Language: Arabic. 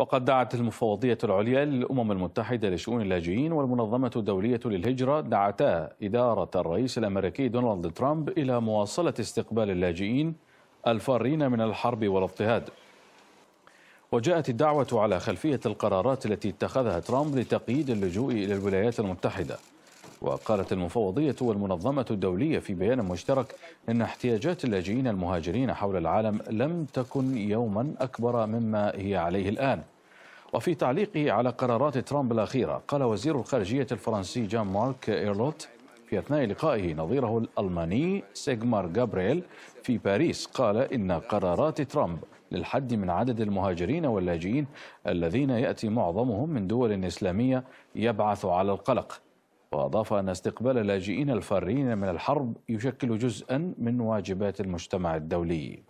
وقد دعت المفوضية العليا للأمم المتحدة لشؤون اللاجئين والمنظمة الدولية للهجرة دعتا إدارة الرئيس الأمريكي دونالد ترامب إلى مواصلة استقبال اللاجئين الفارين من الحرب والاضطهاد وجاءت الدعوة على خلفية القرارات التي اتخذها ترامب لتقييد اللجوء إلى الولايات المتحدة وقالت المفوضية والمنظمة الدولية في بيان مشترك إن احتياجات اللاجئين المهاجرين حول العالم لم تكن يوما أكبر مما هي عليه الآن وفي تعليقه على قرارات ترامب الأخيرة قال وزير الخارجية الفرنسي جان مارك إيرلوت في أثناء لقائه نظيره الألماني سيغمار جابريل في باريس قال إن قرارات ترامب للحد من عدد المهاجرين واللاجئين الذين يأتي معظمهم من دول إسلامية يبعث على القلق وأضاف أن استقبال اللاجئين الفارين من الحرب يشكل جزءا من واجبات المجتمع الدولي